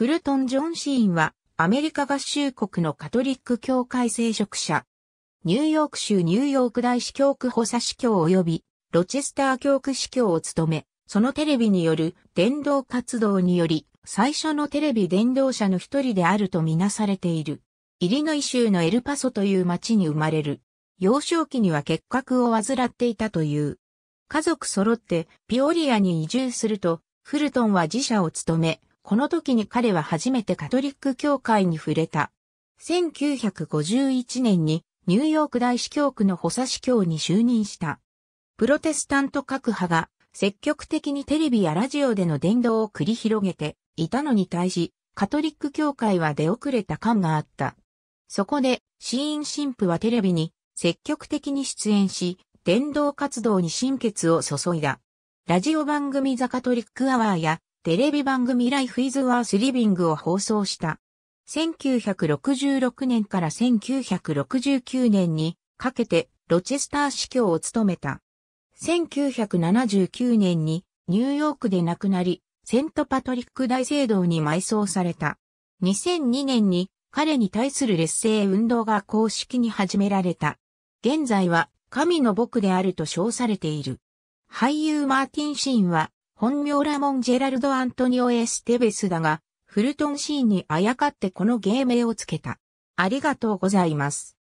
フルトン・ジョン・シーンは、アメリカ合衆国のカトリック教会聖職者。ニューヨーク州ニューヨーク大司教区補佐司教及び、ロチェスター教区司教を務め、そのテレビによる伝道活動により、最初のテレビ伝道者の一人であるとみなされている。イリノイ州のエルパソという町に生まれる。幼少期には結核を患っていたという。家族揃ってピオリアに移住すると、フルトンは自社を務め、この時に彼は初めてカトリック教会に触れた。1951年にニューヨーク大司教区の補佐司教に就任した。プロテスタント各派が積極的にテレビやラジオでの伝道を繰り広げていたのに対し、カトリック教会は出遅れた感があった。そこで、ーン神父はテレビに積極的に出演し、伝道活動に心血を注いだ。ラジオ番組ザカトリックアワーやテレビ番組ライフイズワースリビングを放送した。1966年から1969年にかけてロチェスター司教を務めた。1979年にニューヨークで亡くなり、セントパトリック大聖堂に埋葬された。2002年に彼に対する劣勢運動が公式に始められた。現在は神の僕であると称されている。俳優マーティン・シーンは本名ラモン・ジェラルド・アントニオ・エステベスだが、フルトンシーンにあやかってこの芸名をつけた。ありがとうございます。